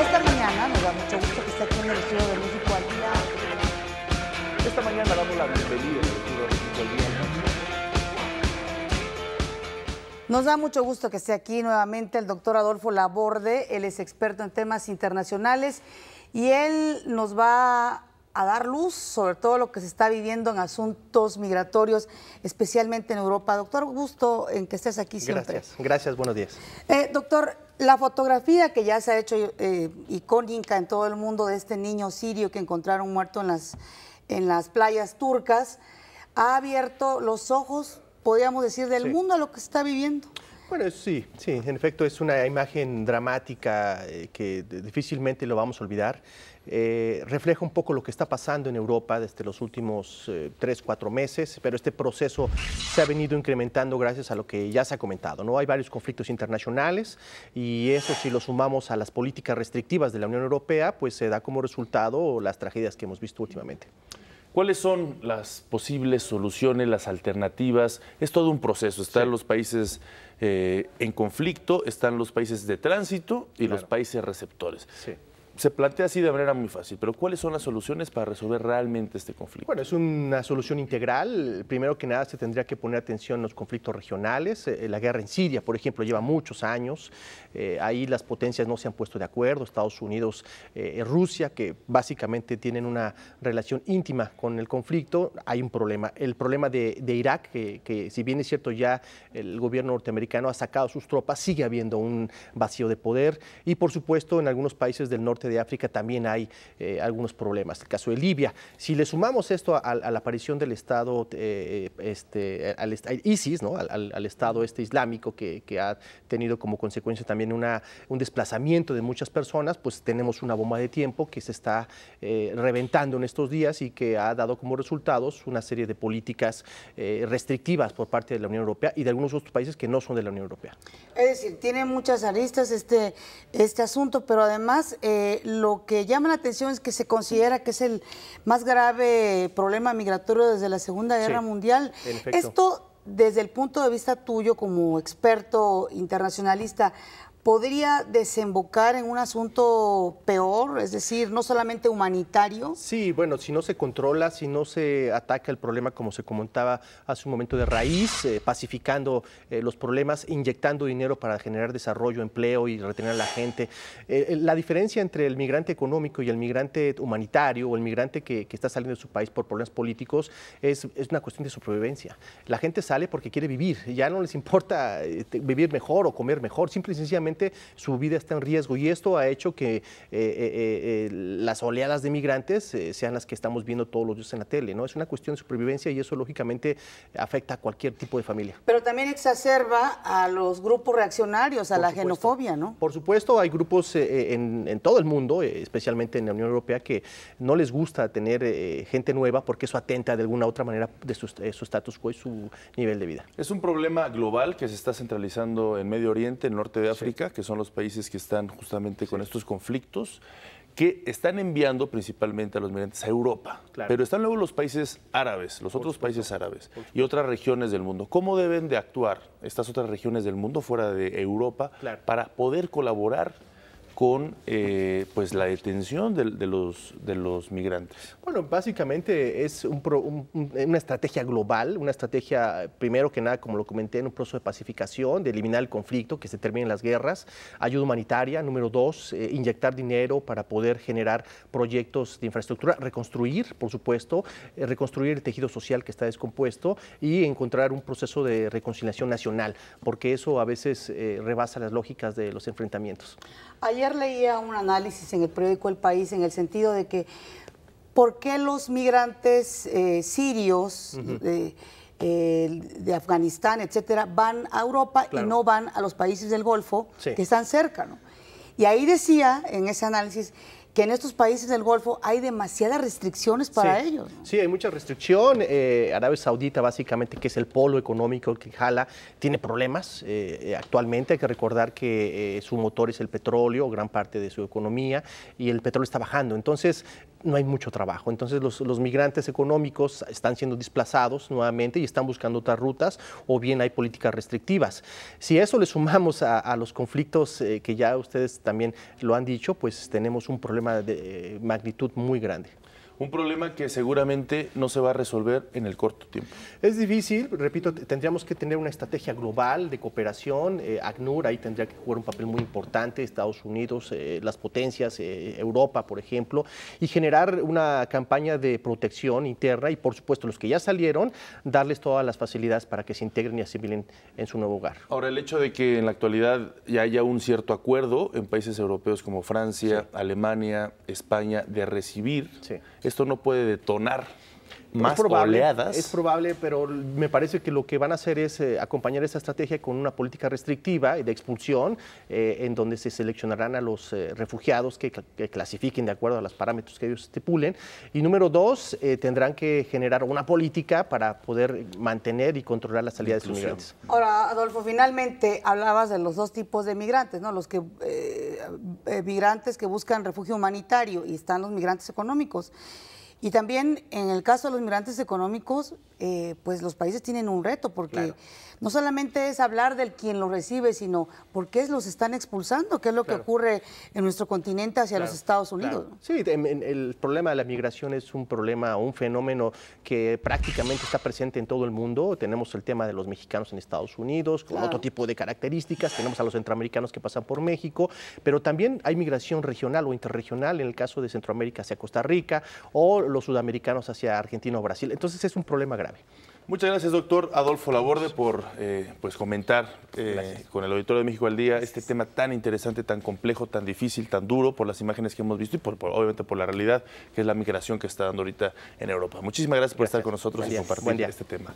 Esta mañana nos da mucho gusto que esté aquí en el Estudio de México al Día. Esta mañana damos la bienvenida al Estudio de México al Día. Nos da mucho gusto que esté aquí nuevamente el doctor Adolfo Laborde. Él es experto en temas internacionales y él nos va a dar luz sobre todo lo que se está viviendo en asuntos migratorios, especialmente en Europa. Doctor, gusto en que estés aquí siempre. Gracias, gracias, buenos días. Eh, doctor, la fotografía que ya se ha hecho eh, icónica en todo el mundo de este niño sirio que encontraron muerto en las, en las playas turcas ha abierto los ojos, podríamos decir, del mundo a lo que está viviendo. Bueno, sí, sí, en efecto es una imagen dramática eh, que difícilmente lo vamos a olvidar. Eh, refleja un poco lo que está pasando en Europa desde los últimos eh, tres, cuatro meses, pero este proceso se ha venido incrementando gracias a lo que ya se ha comentado. Hay varios conflictos internacionales y eso si lo sumamos a las políticas restrictivas de la Unión Europea, pues se da como resultado las tragedias que hemos visto últimamente. ¿Cuáles son las posibles soluciones, las alternativas? Es todo un proceso. Están los países eh, en conflicto, están los países de tránsito y los países receptores se plantea así de manera muy fácil, pero ¿cuáles son las soluciones para resolver realmente este conflicto? Bueno, es una solución integral. Primero que nada, se tendría que poner atención a los conflictos regionales. Eh, la guerra en Siria, por ejemplo, lleva muchos años. Eh, ahí las potencias no se han puesto de acuerdo. Estados Unidos, eh, Rusia, que básicamente tienen una relación íntima con el conflicto, hay un problema. El problema de, Irak, que, que, si bien es cierto ya el gobierno norteamericano ha sacado sus tropas, sigue habiendo un vacío de poder. Y por supuesto, en algunos países del norte de África también hay eh, algunos problemas. El caso de Libia. Si le sumamos esto a, la aparición del Estado, eh, este, al, ISIS, ¿no? al, Estado este islámico que, ha tenido como consecuencia también una, un desplazamiento de muchas personas, pues tenemos una bomba de tiempo que se está eh, reventando en estos días y que ha dado como resultados una serie de políticas restrictivas por parte de la Unión Europea y de algunos otros países que no son de la Unión Europea. Es decir, tiene muchas aristas este, este asunto, pero además lo que llama la atención es que se considera que es el más grave problema migratorio desde la Segunda Guerra Mundial. Esto desde el punto de vista tuyo como experto internacionalista, podría desembocar en un asunto peor, es decir, no solamente humanitario? Sí, bueno, si no se controla, si no se ataca el problema, como se comentaba hace un momento, de raíz, eh, pacificando eh, los problemas, inyectando dinero para generar desarrollo, empleo y retener a la gente. Eh, la diferencia entre el migrante económico y el migrante humanitario o el migrante que, está saliendo de su país por problemas políticos es, es, una cuestión de supervivencia. La gente sale porque quiere vivir, ya no les importa vivir mejor o comer mejor, simple y sencillamente su vida está en riesgo y esto ha hecho que eh, eh, eh, las oleadas de migrantes sean las que estamos viendo todos los días en la tele, ¿no? Es una cuestión de supervivencia y eso lógicamente afecta a cualquier tipo de familia. Pero también exacerba a los grupos reaccionarios, a la xenofobia, ¿no? Por supuesto, hay grupos en, todo el mundo, especialmente en la Unión Europea, que no les gusta tener gente nueva porque eso atenta de alguna u otra manera de su estatus quo y su nivel de vida. Es un problema global que se está centralizando en Medio Oriente, en Norte de África que son los países que están justamente con estos conflictos, que están enviando principalmente a los migrantes a Europa. Pero están luego los países árabes, los otros países árabes y otras regiones del mundo. ¿Cómo deben de actuar estas otras regiones del mundo fuera de Europa para poder colaborar con eh, pues la detención de, los, de los migrantes? Bueno, básicamente es una estrategia global, una estrategia, primero que nada, como lo comenté, en un proceso de pacificación, de eliminar el conflicto, que se terminen las guerras, ayuda humanitaria, número dos, eh, inyectar dinero para poder generar proyectos de infraestructura, reconstruir, por supuesto, eh, reconstruir el tejido social que está descompuesto y encontrar un proceso de reconciliación nacional, porque eso a veces eh, rebasa las lógicas de los enfrentamientos. Ayer leía un análisis en el periódico El País en el sentido de que por qué los migrantes eh, sirios eh, de Afganistán, etcétera, van a Europa y no van a los países del Golfo que están cerca, Y ahí decía en ese análisis que en estos países del Golfo hay demasiadas restricciones para ellos. Sí, hay mucha restricción. Eh, Arabia Saudita, básicamente, que es el polo económico que jala, tiene problemas eh, eh, actualmente. Hay que recordar que su motor es el petróleo, gran parte de su economía, y el petróleo está bajando. Entonces, no hay mucho trabajo. Entonces, los, migrantes económicos están siendo desplazados nuevamente y están buscando otras rutas, o bien hay políticas restrictivas. Si eso le sumamos a los conflictos que ya ustedes también lo han dicho, pues tenemos un problema de eh, magnitud muy grande. Un problema que seguramente no se va a resolver en el corto tiempo. Es difícil, repito, tendríamos que tener una estrategia global de cooperación. Eh, ACNUR ahí tendría que jugar un papel muy importante, Estados Unidos, eh, las potencias, eh, Europa, por ejemplo, y generar una campaña de protección interna y, por supuesto, los que ya salieron, darles todas las facilidades para que se integren y asimilen en su nuevo hogar. Ahora, el hecho de que en la actualidad ya haya un cierto acuerdo en países europeos como Francia, Alemania, España, de recibir esto no puede detonar más probable, oleadas. Es probable, pero me parece que lo que van a hacer es eh, acompañar esa estrategia con una política restrictiva y de expulsión, eh, en donde se seleccionarán a los eh, refugiados que, clasifiquen de acuerdo a los parámetros que ellos estipulen. Y número dos, tendrán que generar una política para poder mantener y controlar la salida de, sus migrantes. Ahora, Adolfo, finalmente hablabas de los dos tipos de migrantes, ¿no? Los que migrantes que buscan refugio humanitario y están los migrantes económicos. Y también en el caso de los migrantes económicos, eh, pues los países tienen un reto, porque no solamente es hablar del quien lo recibe, sino por qué los están expulsando, qué es lo que ocurre en nuestro continente hacia los Estados Unidos. Sí, el problema de la migración es un problema, un fenómeno que prácticamente está presente en todo el mundo. Tenemos el tema de los mexicanos en Estados Unidos, con otro tipo de características, tenemos a los centroamericanos que pasan por México, pero también hay migración regional o interregional, en el caso de Centroamérica hacia Costa Rica, o los sudamericanos hacia Argentina o Brasil. Entonces es un problema grave. Muchas gracias, doctor Adolfo Laborde, por eh, pues comentar eh, con el Auditorio de México al Día este tema tan interesante, tan complejo, tan difícil, tan duro por las imágenes que hemos visto y por, obviamente por la realidad que es la migración que está dando ahorita en Europa. Muchísimas gracias por estar con nosotros y compartir este tema.